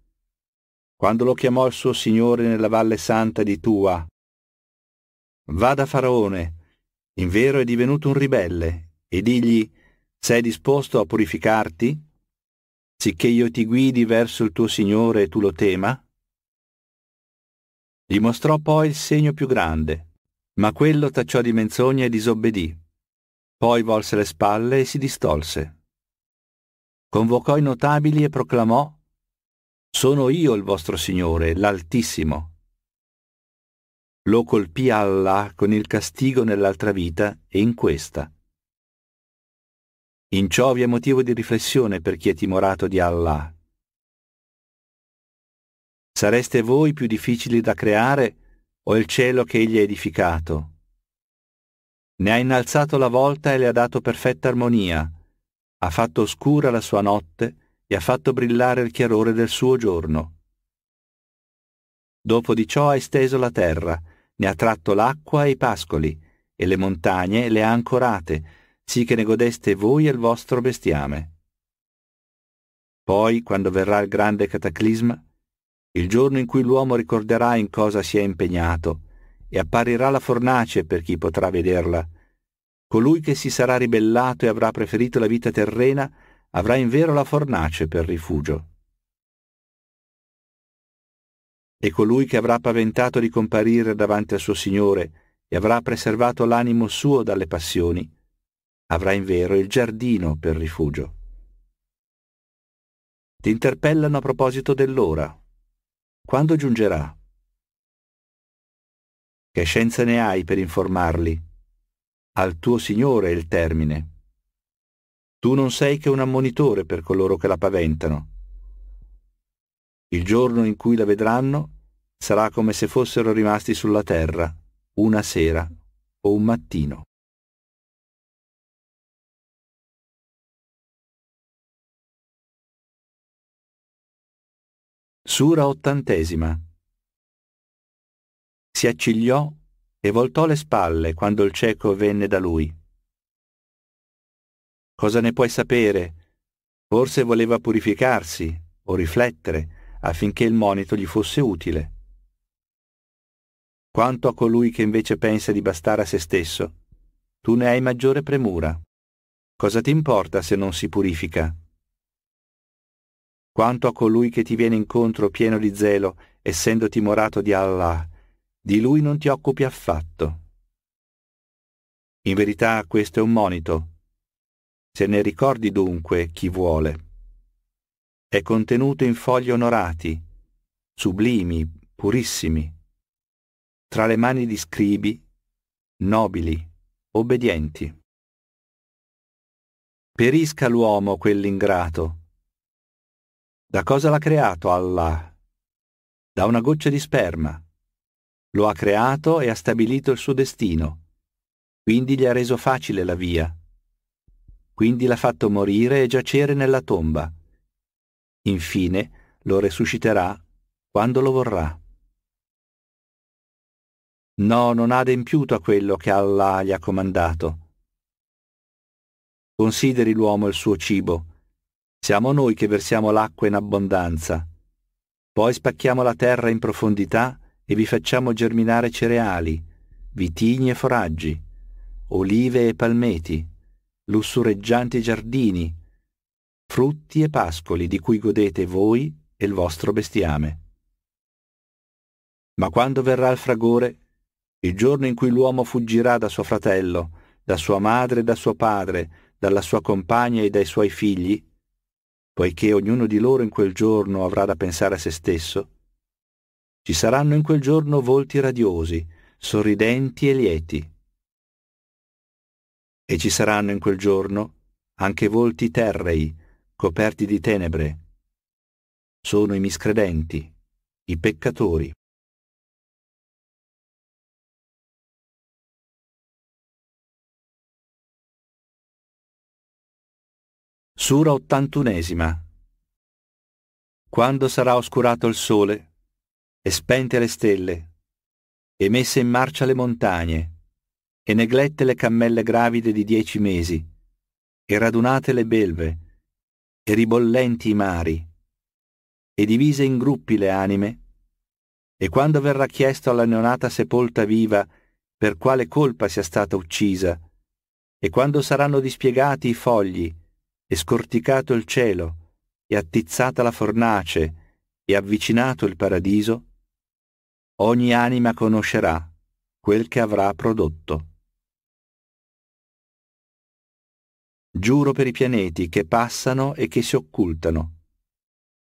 Quando lo chiamò il suo Signore nella valle santa di Tua. Va da Faraone, vero è divenuto un ribelle, e digli, sei disposto a purificarti? sicché io ti guidi verso il tuo Signore e tu lo tema? Gli mostrò poi il segno più grande, ma quello tacciò di menzogna e disobbedì. Poi volse le spalle e si distolse. Convocò i notabili e proclamò Sono io il vostro Signore, l'Altissimo. Lo colpì Allah con il castigo nell'altra vita e in questa in ciò vi è motivo di riflessione per chi è timorato di Allah. Sareste voi più difficili da creare o il cielo che egli ha edificato? Ne ha innalzato la volta e le ha dato perfetta armonia, ha fatto oscura la sua notte e ha fatto brillare il chiarore del suo giorno. Dopo di ciò ha esteso la terra, ne ha tratto l'acqua e i pascoli, e le montagne le ha ancorate, sì che ne godeste voi e il vostro bestiame. Poi, quando verrà il grande cataclisma, il giorno in cui l'uomo ricorderà in cosa si è impegnato, e apparirà la fornace per chi potrà vederla. Colui che si sarà ribellato e avrà preferito la vita terrena avrà in vero la fornace per rifugio. E colui che avrà paventato di comparire davanti al suo Signore e avrà preservato l'animo suo dalle passioni, avrà vero il giardino per rifugio. Ti interpellano a proposito dell'ora. Quando giungerà? Che scienza ne hai per informarli? Al tuo Signore è il termine. Tu non sei che un ammonitore per coloro che la paventano. Il giorno in cui la vedranno sarà come se fossero rimasti sulla terra, una sera o un mattino. Sura ottantesima. Si accigliò e voltò le spalle quando il cieco venne da lui. Cosa ne puoi sapere? Forse voleva purificarsi o riflettere affinché il monito gli fosse utile. Quanto a colui che invece pensa di bastare a se stesso, tu ne hai maggiore premura. Cosa ti importa se non si purifica? quanto a colui che ti viene incontro pieno di zelo, essendo timorato di Allah, di lui non ti occupi affatto. In verità questo è un monito. Se ne ricordi dunque chi vuole. È contenuto in fogli onorati, sublimi, purissimi, tra le mani di scribi, nobili, obbedienti. Perisca l'uomo quell'ingrato da cosa l'ha creato Allah? Da una goccia di sperma. Lo ha creato e ha stabilito il suo destino. Quindi gli ha reso facile la via. Quindi l'ha fatto morire e giacere nella tomba. Infine lo resusciterà quando lo vorrà. No, non ha adempiuto a quello che Allah gli ha comandato. Consideri l'uomo il suo cibo siamo noi che versiamo l'acqua in abbondanza. Poi spacchiamo la terra in profondità e vi facciamo germinare cereali, vitigni e foraggi, olive e palmeti, lussureggianti giardini, frutti e pascoli di cui godete voi e il vostro bestiame. Ma quando verrà il fragore, il giorno in cui l'uomo fuggirà da suo fratello, da sua madre e da suo padre, dalla sua compagna e dai suoi figli, poiché ognuno di loro in quel giorno avrà da pensare a se stesso, ci saranno in quel giorno volti radiosi, sorridenti e lieti. E ci saranno in quel giorno anche volti terrei, coperti di tenebre. Sono i miscredenti, i peccatori. Sura 81 Quando sarà oscurato il sole, e spente le stelle, e messe in marcia le montagne, e neglette le cammelle gravide di dieci mesi, e radunate le belve, e ribollenti i mari, e divise in gruppi le anime, e quando verrà chiesto alla neonata sepolta viva per quale colpa sia stata uccisa, e quando saranno dispiegati i fogli, e scorticato il cielo, e attizzata la fornace, e avvicinato il paradiso, ogni anima conoscerà quel che avrà prodotto. Giuro per i pianeti che passano e che si occultano,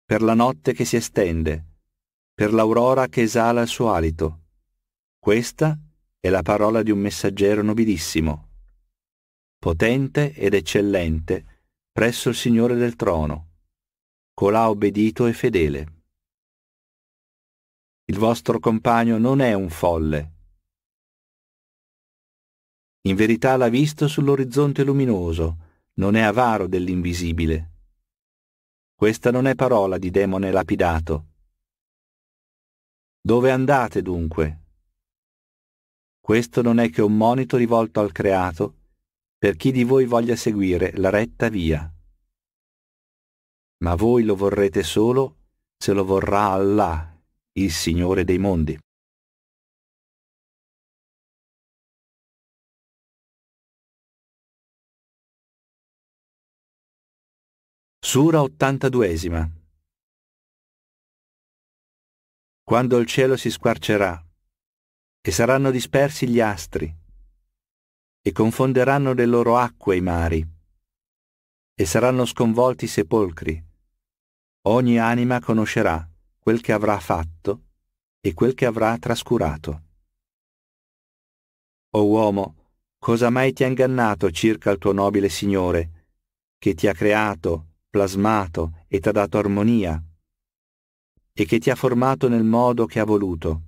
per la notte che si estende, per l'aurora che esala il suo alito. Questa è la parola di un messaggero nobilissimo, potente ed eccellente, presso il Signore del trono, colà obbedito e fedele. Il vostro compagno non è un folle. In verità l'ha visto sull'orizzonte luminoso, non è avaro dell'invisibile. Questa non è parola di demone lapidato. Dove andate dunque? Questo non è che un monito rivolto al creato per chi di voi voglia seguire la retta via. Ma voi lo vorrete solo se lo vorrà Allah, il Signore dei mondi. Sura 82 Quando il cielo si squarcerà e saranno dispersi gli astri e confonderanno le loro acque i mari, e saranno sconvolti i sepolcri. Ogni anima conoscerà quel che avrà fatto e quel che avrà trascurato. O uomo, cosa mai ti ha ingannato circa il tuo nobile Signore, che ti ha creato, plasmato e ti ha dato armonia, e che ti ha formato nel modo che ha voluto?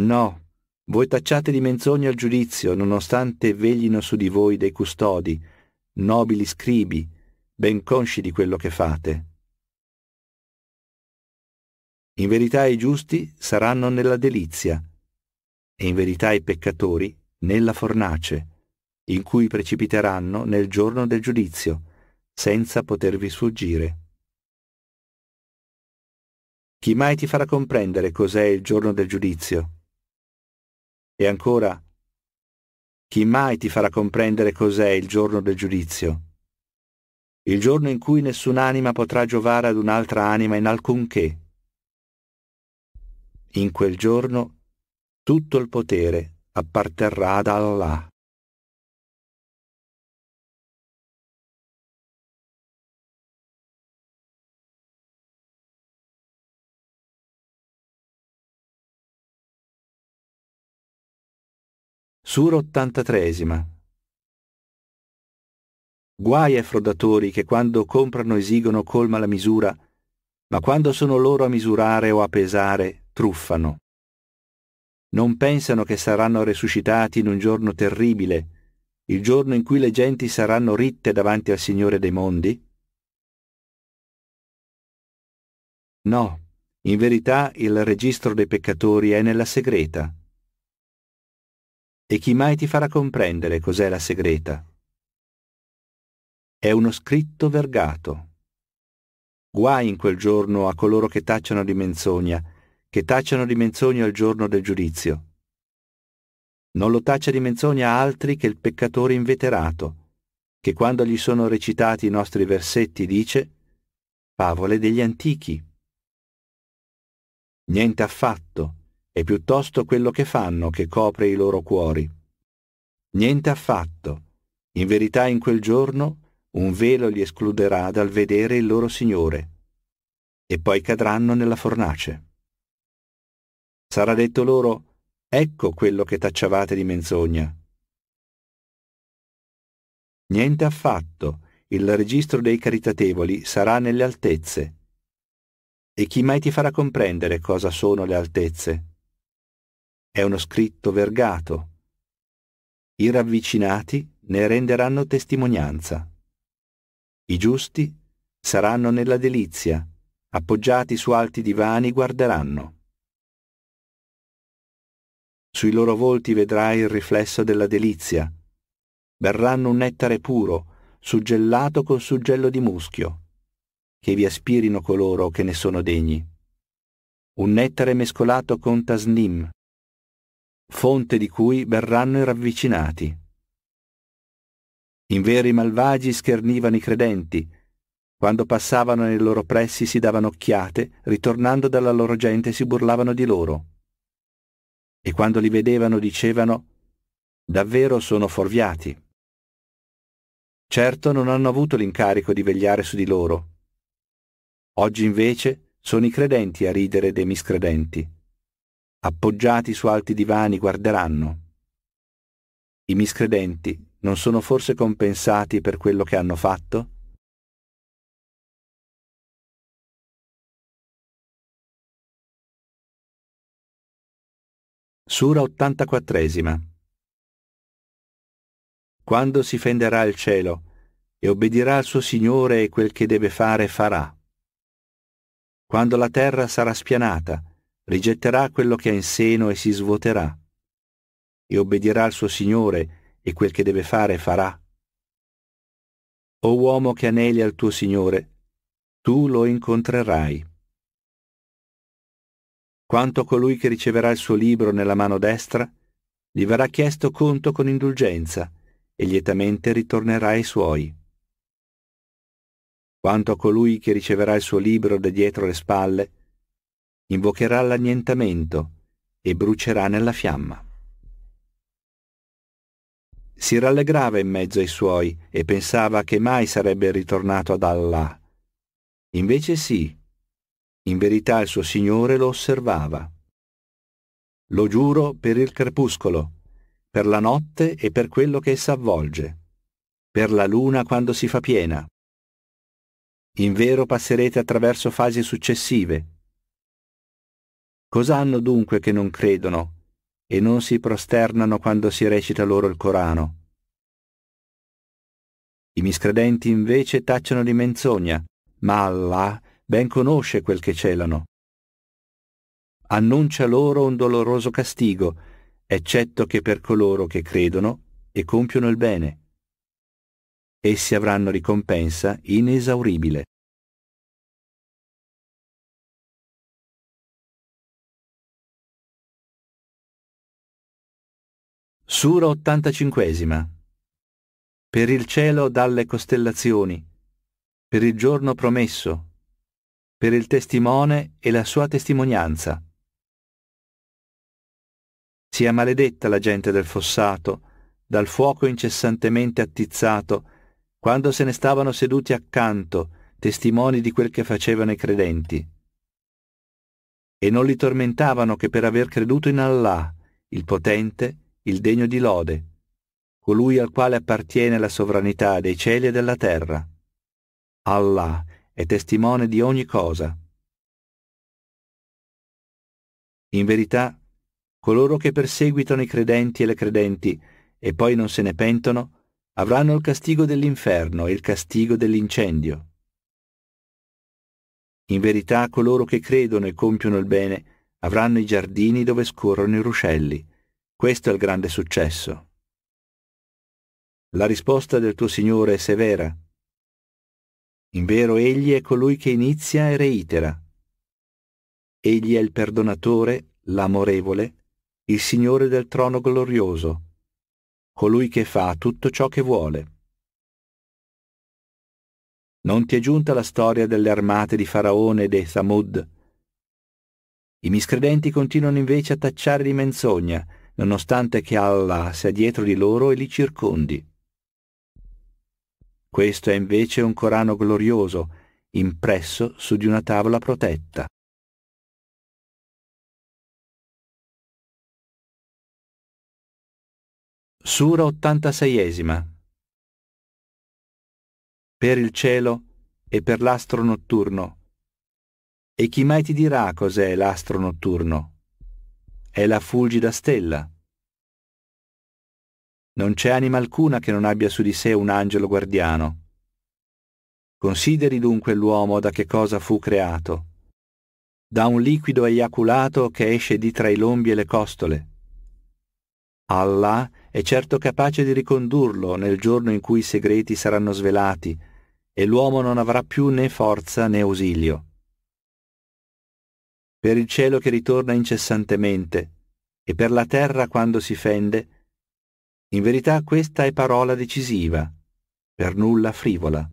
No, voi tacciate di menzogna il giudizio, nonostante veglino su di voi dei custodi, nobili scribi, ben consci di quello che fate. In verità i giusti saranno nella delizia, e in verità i peccatori nella fornace, in cui precipiteranno nel giorno del giudizio, senza potervi sfuggire. Chi mai ti farà comprendere cos'è il giorno del giudizio? E ancora, chi mai ti farà comprendere cos'è il giorno del giudizio? Il giorno in cui nessun'anima potrà giovare ad un'altra anima in alcunché. In quel giorno tutto il potere apparterrà ad Allah. Sura 83. Guai ai frodatori che quando comprano esigono colma la misura, ma quando sono loro a misurare o a pesare, truffano. Non pensano che saranno resuscitati in un giorno terribile, il giorno in cui le genti saranno ritte davanti al Signore dei mondi? No, in verità il registro dei peccatori è nella segreta e chi mai ti farà comprendere cos'è la segreta. È uno scritto vergato. Guai in quel giorno a coloro che tacciano di menzogna, che tacciano di menzogna il giorno del giudizio. Non lo taccia di menzogna altri che il peccatore inveterato, che quando gli sono recitati i nostri versetti dice Favole degli antichi. Niente affatto è piuttosto quello che fanno che copre i loro cuori. Niente affatto. In verità in quel giorno un velo li escluderà dal vedere il loro Signore, e poi cadranno nella fornace. Sarà detto loro, ecco quello che tacciavate di menzogna. Niente affatto, il registro dei caritatevoli sarà nelle altezze. E chi mai ti farà comprendere cosa sono le altezze? È uno scritto vergato. I ravvicinati ne renderanno testimonianza. I giusti saranno nella delizia, appoggiati su alti divani guarderanno. Sui loro volti vedrai il riflesso della delizia. Berranno un nettare puro, suggellato con suggello di muschio, che vi aspirino coloro che ne sono degni. Un nettare mescolato con tasnim, fonte di cui verranno i ravvicinati. Inveri malvagi schernivano i credenti, quando passavano nei loro pressi si davano occhiate, ritornando dalla loro gente si burlavano di loro. E quando li vedevano dicevano, davvero sono forviati. Certo non hanno avuto l'incarico di vegliare su di loro. Oggi invece sono i credenti a ridere dei miscredenti appoggiati su alti divani, guarderanno. I miscredenti non sono forse compensati per quello che hanno fatto? Sura 84 Quando si fenderà il cielo e obbedirà al suo Signore e quel che deve fare farà. Quando la terra sarà spianata, rigetterà quello che ha in seno e si svuoterà, e obbedirà al suo Signore, e quel che deve fare farà. O uomo che aneli al tuo Signore, tu lo incontrerai. Quanto a colui che riceverà il suo libro nella mano destra, gli verrà chiesto conto con indulgenza, e lietamente ritornerà ai suoi. Quanto a colui che riceverà il suo libro da dietro le spalle, invocherà l'annientamento e brucerà nella fiamma. Si rallegrava in mezzo ai suoi e pensava che mai sarebbe ritornato ad Allah. Invece sì, in verità il suo Signore lo osservava. Lo giuro per il crepuscolo, per la notte e per quello che essa avvolge, per la luna quando si fa piena. In vero passerete attraverso fasi successive, Cosa hanno dunque che non credono e non si prosternano quando si recita loro il Corano? I miscredenti invece tacciano di menzogna, ma Allah ben conosce quel che celano. Annuncia loro un doloroso castigo, eccetto che per coloro che credono e compiono il bene. Essi avranno ricompensa inesauribile. Sura 85. Per il cielo dalle costellazioni, per il giorno promesso, per il testimone e la sua testimonianza. Sia maledetta la gente del fossato, dal fuoco incessantemente attizzato, quando se ne stavano seduti accanto, testimoni di quel che facevano i credenti. E non li tormentavano che per aver creduto in Allah, il potente, il potente, il degno di lode, colui al quale appartiene la sovranità dei cieli e della terra. Allah è testimone di ogni cosa. In verità, coloro che perseguitano i credenti e le credenti e poi non se ne pentono, avranno il castigo dell'inferno e il castigo dell'incendio. In verità coloro che credono e compiono il bene avranno i giardini dove scorrono i ruscelli, questo è il grande successo. La risposta del tuo Signore è severa. In vero Egli è colui che inizia e reitera. Egli è il perdonatore, l'amorevole, il Signore del trono glorioso, colui che fa tutto ciò che vuole. Non ti è giunta la storia delle armate di Faraone e dei Samud. I miscredenti continuano invece a tacciare di menzogna nonostante che Allah sia dietro di loro e li circondi. Questo è invece un Corano glorioso, impresso su di una tavola protetta. Sura 86 Per il cielo e per l'astro notturno. E chi mai ti dirà cos'è l'astro notturno? è la fulgida stella. Non c'è anima alcuna che non abbia su di sé un angelo guardiano. Consideri dunque l'uomo da che cosa fu creato. Da un liquido eiaculato che esce di tra i lombi e le costole. Allah è certo capace di ricondurlo nel giorno in cui i segreti saranno svelati e l'uomo non avrà più né forza né ausilio per il cielo che ritorna incessantemente e per la terra quando si fende, in verità questa è parola decisiva, per nulla frivola.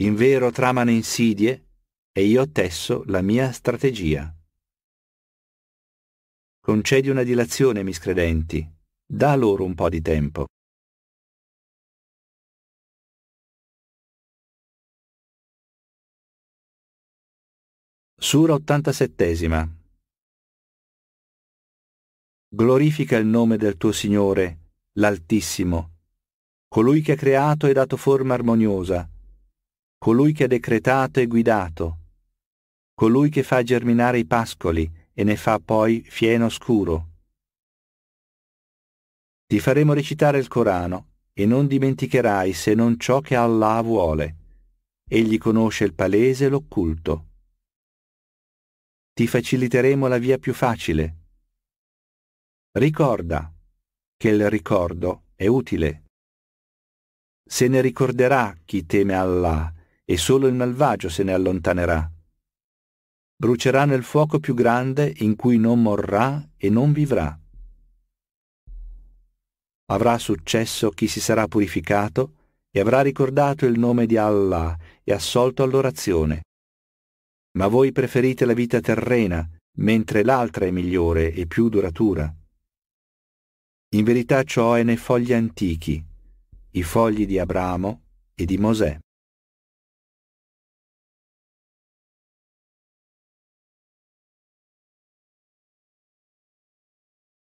In vero tramano insidie e io tesso la mia strategia. Concedi una dilazione, miscredenti, da loro un po' di tempo. Sura 87 Glorifica il nome del tuo Signore, l'Altissimo, colui che ha creato e dato forma armoniosa, colui che ha decretato e guidato, colui che fa germinare i pascoli e ne fa poi fieno scuro. Ti faremo recitare il Corano e non dimenticherai se non ciò che Allah vuole. Egli conosce il palese e l'occulto ti faciliteremo la via più facile. Ricorda che il ricordo è utile. Se ne ricorderà chi teme Allah e solo il malvagio se ne allontanerà. Brucerà nel fuoco più grande in cui non morrà e non vivrà. Avrà successo chi si sarà purificato e avrà ricordato il nome di Allah e assolto all'orazione ma voi preferite la vita terrena, mentre l'altra è migliore e più duratura. In verità ciò è nei fogli antichi, i fogli di Abramo e di Mosè.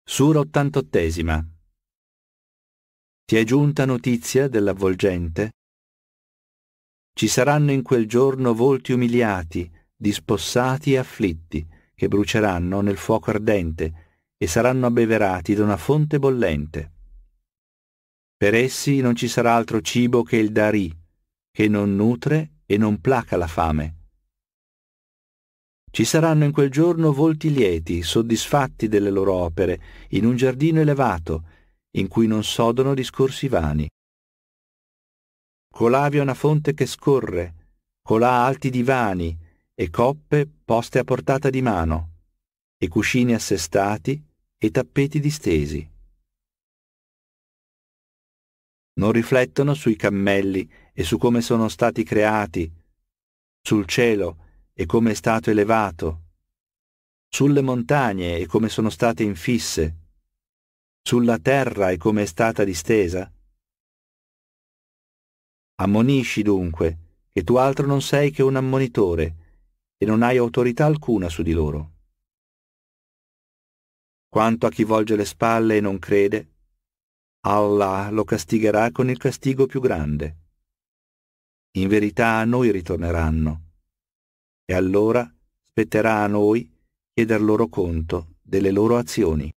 Sura 88 Ti è giunta notizia dell'avvolgente? Ci saranno in quel giorno volti umiliati, dispossati e afflitti, che bruceranno nel fuoco ardente e saranno abbeverati da una fonte bollente. Per essi non ci sarà altro cibo che il darì, che non nutre e non placa la fame. Ci saranno in quel giorno volti lieti, soddisfatti delle loro opere, in un giardino elevato, in cui non sodono discorsi vani. Colà vi è una fonte che scorre, colà alti divani, e coppe poste a portata di mano, e cuscini assestati e tappeti distesi. Non riflettono sui cammelli e su come sono stati creati, sul cielo e come è stato elevato, sulle montagne e come sono state infisse, sulla terra e come è stata distesa? Ammonisci dunque, che tu altro non sei che un ammonitore, e non hai autorità alcuna su di loro. Quanto a chi volge le spalle e non crede, Allah lo castigherà con il castigo più grande. In verità a noi ritorneranno, e allora spetterà a noi chieder loro conto delle loro azioni.